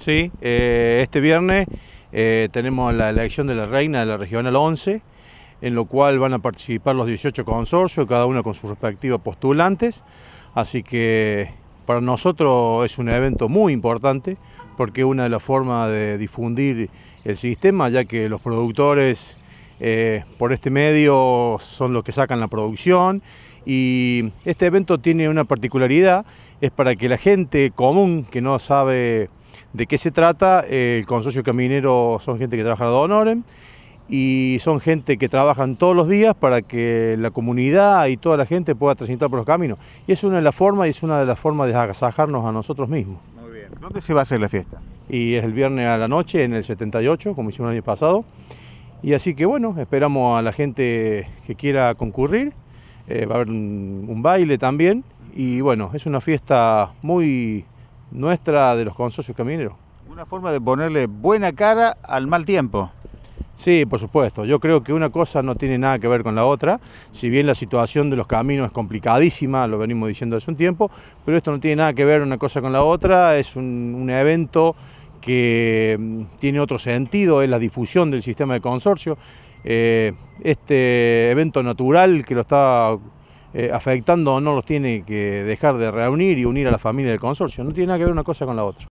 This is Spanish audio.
Sí, eh, este viernes eh, tenemos la elección de la reina de la regional 11, en lo cual van a participar los 18 consorcios, cada uno con sus respectivas postulantes. Así que para nosotros es un evento muy importante porque es una de las formas de difundir el sistema, ya que los productores eh, por este medio son los que sacan la producción y este evento tiene una particularidad, es para que la gente común que no sabe ¿De qué se trata? El eh, consorcio caminero son gente que trabaja en Donoren y son gente que trabajan todos los días para que la comunidad y toda la gente pueda transitar por los caminos. Y es una de las formas y es una de las formas de agasajarnos a nosotros mismos. Muy bien. ¿Dónde se va a hacer la fiesta? Y es el viernes a la noche en el 78, como hicimos el año pasado. Y así que bueno, esperamos a la gente que quiera concurrir. Eh, va a haber un baile también. Y bueno, es una fiesta muy nuestra de los consorcios camineros. Una forma de ponerle buena cara al mal tiempo. Sí, por supuesto. Yo creo que una cosa no tiene nada que ver con la otra. Si bien la situación de los caminos es complicadísima, lo venimos diciendo hace un tiempo, pero esto no tiene nada que ver una cosa con la otra. Es un, evento que mm, tiene otro sentido, es la difusión del sistema de consorcio. Eh, este evento natural que lo está eh, afectando o no los tiene que dejar de reunir y unir a la familia del consorcio. No tiene nada que ver una cosa con la otra.